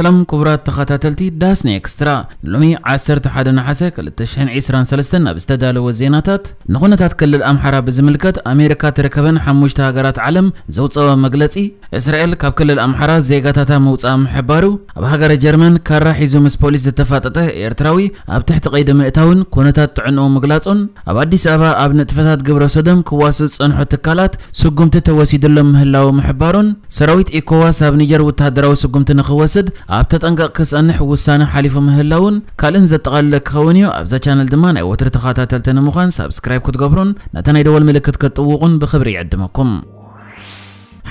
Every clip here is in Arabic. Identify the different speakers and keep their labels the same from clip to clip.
Speaker 1: سلام كبرات تخاتاتلتي داسني اكسترا لومي عسر تحدنا كل لتشحن عسران سلستن بستدالو وزيناتات نغنتات كل الامحرا بزملكت امريكا تركبن حموشت هاجرات عالم زوصوا مقلتي اسرائيل كاب كل الامحرا زيغاتاتا موصا محبارو اب هاجر جرمن كارا حيزو مس بوليس التفاتته ايرتراوي اب تحت قيد مئتاون كونتات طعنو مقلاتون اب ادي سابا اب نتفتات ግብረ ሰዶም ክዋስፅ ፅንሑ ትካላት ስጉምቲ لهم ምህላዊ ምሕባሩን ሰራዊት ኢኮዋስ ኣብ ኒጀር ወተሃደራዊ ስጉምቲ ንኽወስድ أبت تنقل كس أنح وسانة حليفة مهلاون كالن زت غلك خونيو أبزا channel دمان أي وتر تخاطات تلتنا مخان سبسكرايب كتقبرون نتنا يدول ملكت كتوقن بخبري عدمكم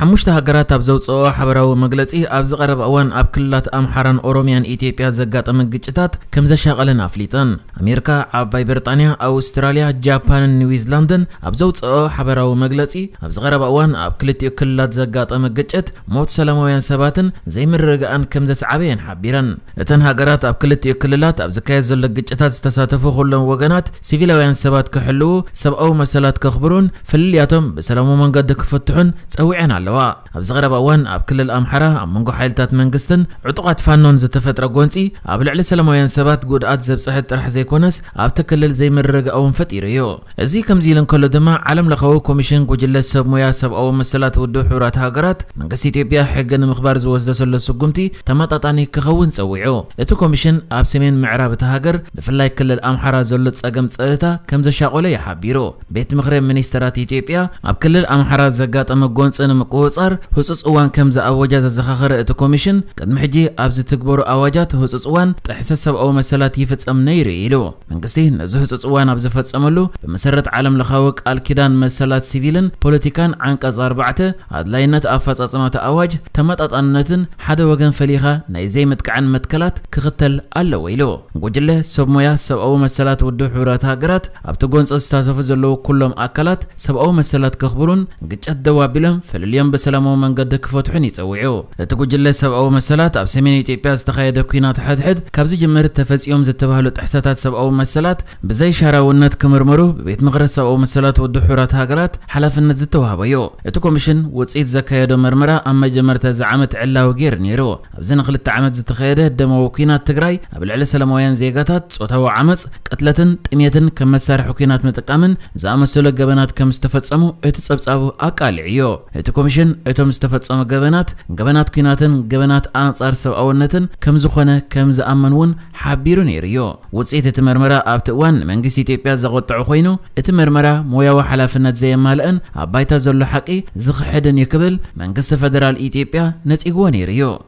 Speaker 1: ሓሙሽተ ሃገራት ኣብ ዘውፅኦ ሓበራዊ መግለፂ ኣብ ዝቐረበ እዋን ኣብ ክልላት ኣምሓራን ኦሮምያን ኢትዮጵያ ዘጋጠመ ግጭታት ከም ዘሻቐለን ኣፍሊጠን ኣሜሪካ ዓባይ ብሪጣንያ ኣውስትራልያ ጃፓንን ኒውዚላንድን ኣብ ዘውፅኦ ሓበራዊ መግለፂ ኣብ ዝቐረበ እዋን ኣብ ክልቲኡ ክልላት ዘጋጠመ ግጭት ሞት ሰላማውያን ሰባትን ዘይምርግኣን ከም ዘሰዓበየን ሓቢረን እተን ሃገራት ኣብ ክልቲኡ ክልላት ኣብ ዝካየድ ዘሎ ግጭታት ዝተሳተፉ ኩሎም ወገናት ሲቪላውያን ሰባት ክሕልው ሰብኣዊ መሰላት ከኽብሩን ፍልልያቶም ብሰላማዊ መንገዲ ክፍትሑን ፀዊዐን ኣለዋ のは、ኣብ ዝቐረበ እዋን ኣብ ክልል ኣምሓራ ኣብ መንጎ ሓይልታት መንግስትን ዕጡቓት ፋኖን ዝተፈጥረ ጎንፂ ኣብ ልዕሊ ሰላማውያን ሰባት ጉድኣት ዘብፅሐት ጥራሕ ዘይኮነስ ኣብቲ ክልል ዘይምርግኣውን ፈጢሩ እዩ እዚ ከምዚ ኢሉ እንከሎ ድማ ዓለም ለኸዊ ኮሚሽን ጉጅለ ሰብ ሞያ ሰብኣዊ መሰላት ውድብ ሕቡራት ሃገራት መንግስቲ ኢትዮጵያ ሕጊ ንምኽባር ዝወስደሰሎ ስጉምቲ ተመጣጣኒ ክኸውን ፀዊዑ እቲ ኮሚሽን ኣብ ሰሜን ምዕራብ እቲ ሃገር ብፍላይ ክልል ኣምሓራ ዘሎ ፀገም ፀጥታ ከም ዘሻቆለ ይሓቢሩ ቤት ምክሪ ሚኒስትራት ኢትዮጵያ ኣብ ክልል ኣምሓራ ዘጋጠመ ጎንፂ ንምቁፅፃር ህፁፅ እዋን ከም ዝኣወጃ ዘዘኻኽረ እቲ ኮሚሽን ቅድሚ ሕጂ ኣብ ዝትግበሩ ኣዋጃት ህፁፅ እዋን ጥሕሰት ሰብኣዊ መሰላት ይፍፀም ነይሩ ኢሉ መንግስቲ ነዚ ህፁፅ እዋን ኣብ ዝፈፀመሉ ብመሰረት ዓለም ለኻዊ ቃል ኪዳን መሰላት ሲቪልን ፖለቲካን ዓንቀጽ ኣርባዕተ ኣድላይነት ኣፈጻጽማቲ ኣዋጅ ተመጣጣንነትን ሓደ ወገን ፈሊኻ ናይ ዘይምጥቃዕን መትከላት ክኽተል ኣለዎ ኢሉ ጉጅለ ሰብ ሞያ ሰብኣዊ መሰላት ውድብ ሕብረት ሃገራት ኣብቲ ጎንፀ ዝሳተፉ ዘለዉ ኩሎም ኣካላት ሰብኣዊ መሰላት ከኽብሩን ግጨት ደው ኣቢሎም ፈልልዮም ብሰላማዊ መንገዲ ክፈትሑን ይፀውዑ እቲ ጉጅለ ሰብኣዊ መሰላት ኣብ ሰሜን ኢትዮጵያ ዝተኻየደ ኩናት ሕድሕድ ካብዚ ጅምር ተፈፂኦም ዝተባሃሉ ጥሕሰታት ሰብኣዊ መሰላት ብዘይ ሻራውነት ክምርምሩ ብቤት ምኽረት ሰብኣዊ መሰላት ወዲ ሕራት ሃገራት ሓላፍነት ዝተዋህበ እዩ እቲ ኮሚሽን ውፅኢት ዘካየዶ ምርመራ ኣብ መጀመርታ ዝዓመት ዓመት ዕላዊ ገይሩ ነይሩ ኣብዚ ንክልተ ዓመት ዝተኸየደ ደማዊ ኩናት ትግራይ ኣብ ልዕሊ ሰላማውያን ዜጋታት ፆታዊ ዓመፅ ቅትለትን ጥሜትን ከም መሳርሒ ኩናት ምጥቃምን ዝኣመሰሉ ገበናት ከም ዝተፈፀሙ እቲ ፀብጻቡ ኣቃልዕ እዩ እቲ ኮሚሽን እቲ تم استفادة جبنات جبنات كيناتن جبنات أنصار سب أولنتن كم زخنة كم زأمنون حبيرون يريو وتسيت تمرمرة أبتوان من جسي تيبيا زغط عخينو تمرمرة مويا وحلافنات زي مالن أبايتا زلو حقي زخ حدن يقبل من جس فدرال إيتيبيا نتيجوان يريو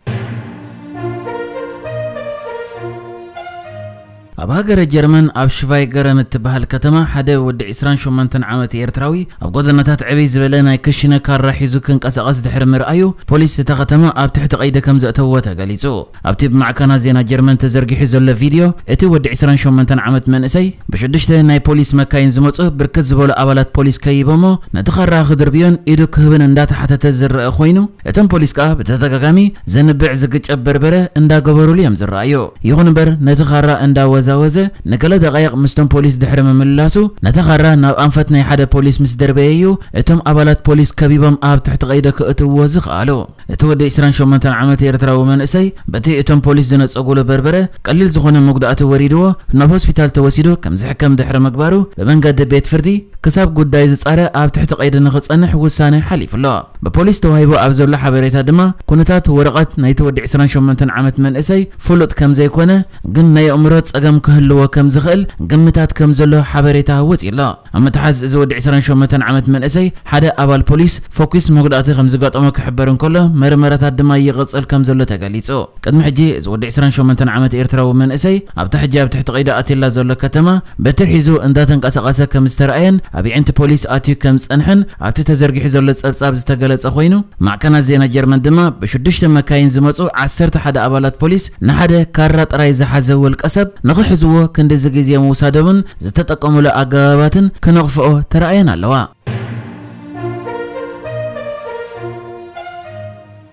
Speaker 1: أباقر جرمن أب شفايقر نتبه الكتمة حدا ود عسران شمانتن عامتي إرتراوي أب قدرنتات عبي زبلنا يكشنا كار راح يزوكن يزكن قسقس دحر مرأيو بوليس تختمة أب تحت قيدة كم زأتوتا قاليزو أب تب معكنا زينا جرمن تزرقي حزل فيديو إتي ود عسران شمانتن عامت من إسي بشدش ده ناي بوليس مكاين زموصه بركز بول أبالات بوليس كيبمو نتخرى خدر بيون إيدو كهبن اندات حتى تزر أخوينو إتم بوليس كاه بتتقاقامي زنبع زقج أبربرة اندا قبرو ليام زرأيو يغنبر نتخرى اندا وزا ዝዛወዘ ንገለ ተቐይቕ ምስቶም ፖሊስ ድሕሪ ምምላሱ ነቲ ኻራ ናብ ኣንፈት ናይ ሓደ ፖሊስ ምስ ደርበየ እዩ እቶም ኣባላት ፖሊስ ከቢቦም ኣብ ትሕቲ ቀይደ ክእትውዎ ዝኽኣሉ እቲ ወዲ 28 ዓመት ኤርትራዊ መንእሰይ በቲ እቶም ፖሊስ ዝነፀጉሉ በርበረ ቀሊል ዝኾነ መጉዳእቲ ወሪድዎ ናብ ሆስፒታል ተወሲዱ ከም ዝሕከም ድሕሪ ምግባሩ ብመንገዲ ቤት ፍርዲ ክሳብ ጉዳይ ዝጻረ ኣብ ትሕቲ ቀይዲ ንኽጸንሕ ውሳነ ሓሊፉ ኣሎ ብፖሊስ ተዋሂቡ ኣብ ዘሎ ሓበሬታ ድማ ኩነታት ወረቐት ናይቲ ወዲ 28 ዓመት መንእሰይ ፍሉጥ ከም ዘይኮነ ግን ናይ ኣእምሮ ጸገም ክህልዎ ከም ዝኽእል ግምታት ከም ዘሎ ሓበሬታ ወፂ ኣሎ ኣብ መትሓዝ እዚ ወዲ 28 ዓመት መንእሰይ ሓደ ኣባል ፖሊስ ፎኪስ መጉዳእቲ ከም ዝጋጠሞ ክሕበር እንከሎ መርመራታት ድማ ይቕፅል ከም ዘሎ ተገሊጹ ቅድሚ ሕጂ እዚ ወዲ 28 ዓመት ኤርትራዊ መንእሰይ ኣብታ ሕጂ ኣብ ትሕቲ ቀይዲ ኣትላ ዘሎ ከተማ በትር ሒዙ እንዳተንቀሳቐሰ ከም ዝተረኣየን ኣብ ይዕንቲ ፖሊስ ኣትዩ ከም ዝፀንሕን ኣብቲ ተዘርጊሑ ዘሎ ጸብጻብ ዝተገለጸ ኮይኑ ማዕከናት ዜና ጀርመን ድማ ብሽዱሽተ መካይን ዝመፁ 11 ኣባላት ፖሊስ ንሓደ ካራ ጥራይ ዝሓዘ ውልቀ ሰብ ንኽ ሒዝዎ ክንዲ ግዜ ምውሳዶምን ዝተጠቀሙሉ ኣገባባትን ክነቕፍኦ ተረኣየና ኣለዋ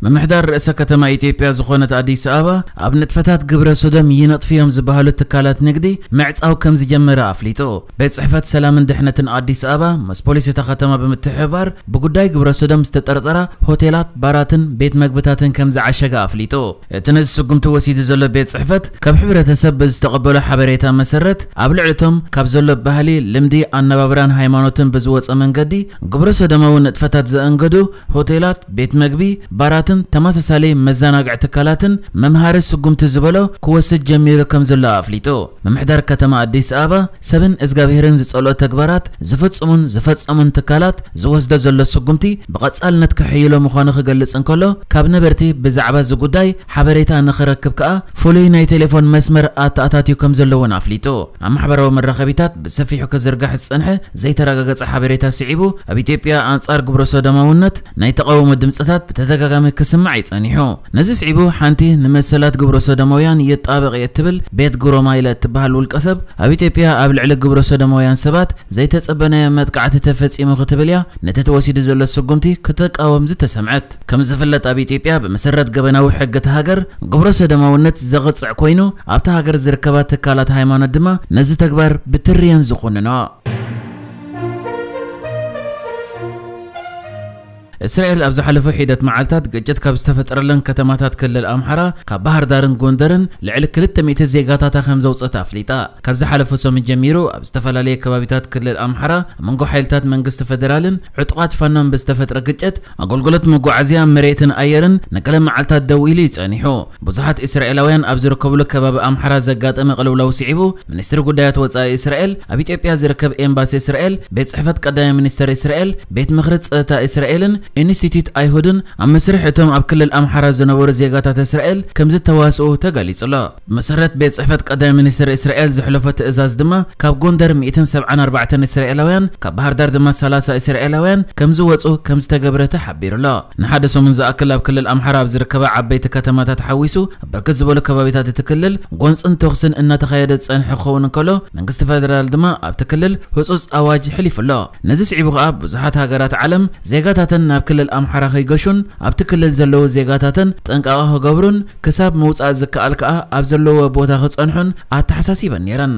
Speaker 1: ممحدار رئيس كتما إثيوبيا زخونة أديس أبا أبنت فتاة سودم ينط فيهم زبالة تكالات نقدي معت أو كم زجمر أفليتو بيت صحفات سلام دحنة أديس سأبا مس بوليس تختم بمتحبار بقداي جبر سودم مستترطرة هوتيلات باراتن بيت مقبتاتن كم زعشة أفليتو تنز سقم توسيد زلو بيت صحفات كب حبرة تسبز تقبل حبريتا مسرت أبلعتهم كاب زلو بهالي لمدي أن ببران هايمانوتن بزوت أمن قدي جبر السودان ونطفتات زأنقدو هوتيلات بيت مقبي بارات ስልጠናታትን ተማሳሳሊ መዘናግዕ ተካላትን መምሃሪ ስጉምቲ ዝበሎ ክወስድ ጀሚሩ ከም ዘሎ ኣፍሊጡ ምምሕዳር ከተማ ኣዲስ ኣበባ ሰብን እዝጋብሔርን ዝጸልኦ ተግባራት ዝፍጽሙን ዝፈጸሙን ትካላት ዝወስዶ ዘሎ ስጉምቲ ብቐጻልነት ክሕይሎ ምዃኑ ክገልጽ እንከሎ ካብ ነበርቲ ብዛዕባ እዚ ጉዳይ ሓበሬታ ንኽረክብ ከኣ ፍሉይ ናይ ቴሌፎን መስመር ኣተኣታትዩ ከም ዘለውን ኣፍሊጡ ኣብ ማሕበራዊ መራኸቢታት ብሰፊሑ ክዝርጋሕ ዝጸንሐ ዘይተረጋገጸ ሓበሬታ ስዒቡ ኣብ ኢትዮጵያ ኣንጻር ግብረ ሰዶማውነት ናይ ተቃውሞ ድምፅታት ብተደጋጋሚ ክስማዕ ይጸኒሑ ነዚ ስዒቡ ሓንቲ ንመሰላት ግብሮ ሰዶማውያን የጣበቕ እየ እትብል ቤት ጉሮማይለ እትበሃል ውልቀ ሰብ ኣብ ኢትዮጵያ ኣብ ልዕሊ ግብሮ ሰዶማውያን ሰባት ዘይተጸበነየ መጥቃዕቲ ተፈጺሙ ክትብል እያ ነቲ ተወሲዱ ዘሎ ስጉምቲ ክተቃወም ዝተሰምዐት ከም ዝፍለጥ ኣብ ኢትዮጵያ ብመሰረት ገበናዊ ሕጊ እቲ ሃገር ግብሮ ሰዶማውነት ዘቕጽዕ ኮይኑ ኣብቲ ሃገር ዝርከባ ትካላት ሃይማኖት ድማ ነዚ ተግባር ብትርየን ዝቑንኖ እስራኤል ኣብ ዝሓለፈ ሒደት መዓልትታት ግጭት ካብ ዝተፈጠረለን ከተማታት ክልል ኣምሓራ ካብ ባህር ዳርን ጎንደርን ልዕሊ 200 ዜጋታታ ከም ዘውፅእት ኣፍሊጣ ካብ ዝሓለፈ ሰሙን ጀሚሩ ኣብ ዝተፈላለየ ከባቢታት ክልል ኣምሓራ መንጎ ሓይልታት መንግስቲ ፈደራልን ዕጡቓት ፋኖን ብዝተፈጥረ ግጭት ኣገልግሎት መጓዓዝያ መሬትን ኣየርን ንቀለ መዓልትታት ደው ኢሉ ይጸኒሑ ብዙሓት እስራኤላውያን ኣብ ዝርከብሉ ከባቢ ኣምሓራ ዘጋጠመ ቅልውላው ስዒቡ ሚኒስትሪ ጉዳያት ወፃኢ እስራኤል ኣብ ኢትዮጵያ ዝርከብ ኤምባሲ እስራኤል ቤት ፅሕፈት ቀዳማይ ሚኒስተር እስራኤል ቤት ምክሪ ፀጥታ እስራኤልን ኢንስቲትዩት ኣይሁድን ኣብ መስርሕ እቶም ኣብ ክልል ኣምሓራ ዝነበሩ ዜጋታት እስራኤል ከም ዝተዋስኡ ተገሊጹ ኣሎ መሰረት ቤት ፅሕፈት ቀዳሚ ሚኒስትር እስራኤል ዘሕለፈ ትእዛዝ ድማ ካብ ጎንደር 174 እስራኤላውያን ካብ ባህርዳር ድማ 30 እስራኤላውያን ከም ዝወፁ ከም ዝተገብረ ተሓቢሩ ኣሎ ንሓደ ሰሙን ዝኣክል ኣብ ክልል ኣምሓራ ኣብ ዝርከባ ዓበይቲ ከተማታት ሓዊሱ ብርክት ዝበሉ ከባቢታት እቲ ክልል ጎንፅን ተኩስን እናተኻየደ ዝፀንሐ ክኸውን እንከሎ መንግስቲ ፈደራል ድማ ኣብቲ ክልል ህፁፅ ኣዋጅ ሕሊፉ ኣሎ ነዚ ስዒቡ ከዓ ብዙሓት ሃገራት ዓለም ዜጋታተን ናብ ናብ ክልል ኣምሓራ ከይገሹን ኣብቲ ክልል ዘለዉ ዜጋታትን ጥንቃቐ ክገብሩን ክሳብ ምውፃእ ዝከኣል ከዓ ኣብ ዘለዎ ቦታ ክፀንሑን ኣተሓሳሲበን ነይረን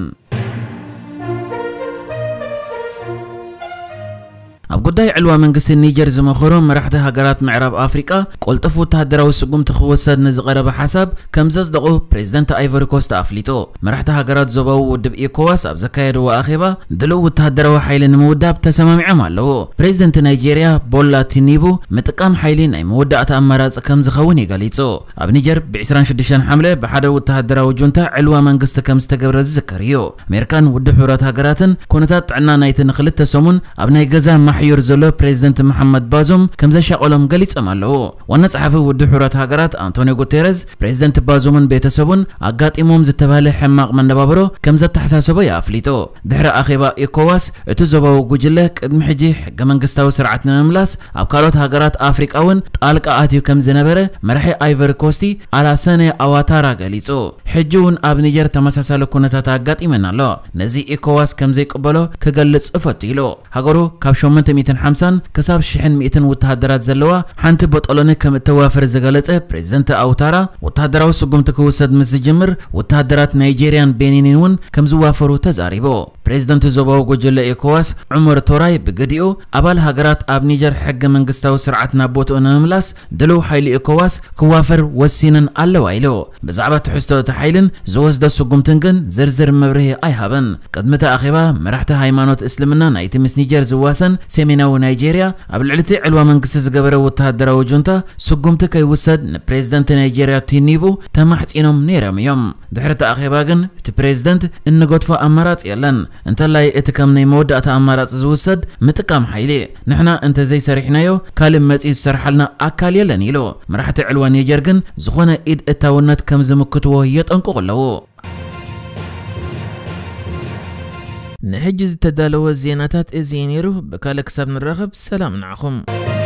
Speaker 1: اب گودای علوا منگست نیجر زمخورم مرحله هجرات معرب آفریقا کل تفوت ها در اوس قمت خواصد نزغر به حساب کم زد دقو پریزیدنت ایفر کوست آفلیتو مرحله هجرات زباو و دبی کواس اب زکایر و آخره دلو ته در او حیل نمود داب تسمامی عمله او پریزیدنت نیجریا بولا تینیبو متقام حیل نیم و دقت آمارات کم زخوانی گلیتو اب نیجر بیسران شدیشان حمله به حدو ته در او جونتا علوا منگست کم استقبال زکاریو میرکان و دحورات هجراتن کنتات عنا نایت نخلت تسمون اب نیجزه ተዋሕዩሩ ዘሎ ፕሬዚደንት መሓመድ ባዞም ከም ዘሻቀሎም ገሊፆም ኣለዉ ዋና ፀሓፊ ውድብ ሕብረት ሃገራት ኣንቶኒዮ ጉቴረስ ፕሬዚደንት ባዞምን ቤተሰቡን ኣጋጢሞም ዝተባሃለ ሕማቕ መነባብሮ ከም ዘተሓሳሰቦ ይኣፍሊጡ ድሕሪ ኣኼባ ኢኮዋስ እቲ ዞባዊ ጉጅለ ቅድሚ ሕጂ ሕገ መንግስታዊ ስርዓት ንምምላስ ኣብ ካልኦት ሃገራት ኣፍሪቃ እውን ጣልቃ ኣትዩ ከም ዝነበረ መራሒ ኣይቨሪ ኮስቲ ኣላሰነ ኣዋታራ ገሊጹ ሕጂ እውን ኣብ ኒጀር ተመሳሳለ ኩነታት ኣጋጢመን ኣሎ ነዚ ኢኮዋስ ከም ዘይቅበሎ ክገልጽ እፈቱ ኢሉ ሃገሩ ካብ 8 150 ክሳብ 1100 ወተሃደራት ዘለዋ ሓንቲ በጠሎኒ ከም እተዋፍር ዝገለጸ ፕሬዚደንት ኣውታራ ወተሃደራዊ ስጉምቲ ክውሰድ ምስ ዝጅምር ወተሃደራት ናይጄርያን ቤኒንን እውን ከም ዝዋፈሩ ተዛሪቦ ፕሬዚደንት ዞባዊ ጎጀለ ኤኮዋስ ዑመር ቶራይ ብገዲኡ ኣባል ሃገራት ኣብ ኒጀር ሕገ መንግስታዊ ስርዓት ናብ ቦትኡ ንምምላስ ድለው ሓይሊ ኤኮዋስ ክዋፈር ወሲነን ኣለዋ ኢሉ ብዛዕባ ትሕዝቶ እቲ ሓይልን ዝወስደ ስጉምትን ግን ዝርዝር መብርሂ ኣይሃበን ቅድሚ ተኣኺባ መራሕቲ ሃይማኖት እስልምና ናይቲ ምስ ኒጀር ዝዋሰን ሰሜናዊ ናይጄርያ ኣብ ልዕሊቲ ዕልዋ መንግስቲ ዝገበረ ወተሃደራዊ ጁንታ ስጉምቲ ከይውሰድ ንፕሬዚደንት ናይጄርያ ቲኒቡ ተማሕፂኖም ነይሮም እዮም ድሕሪ እቲ ኣኼባ ግን እቲ ፕሬዚደንት እንገድፎ ኣማራፂ የለን እንተላይ እቲ ከም ናይ መወዳእታ ኣማራፂ ዝውሰድ ምጥቃም ሓይሊ ንሕና እንተዘይሰሪሕናዮ ካልእ መጺእ ዝሰርሓልና ኣካል የለን ኢሉ መራሕቲ ዕልዋ ኒጀር ግን ዝኾነ ኢድ እታውነት ከም ዝምክትዎ የጠንቁቕ ኣለዎ نحجز تدالو الزيناتات إزينيرو بكالك سبن الرغب سلام نعخم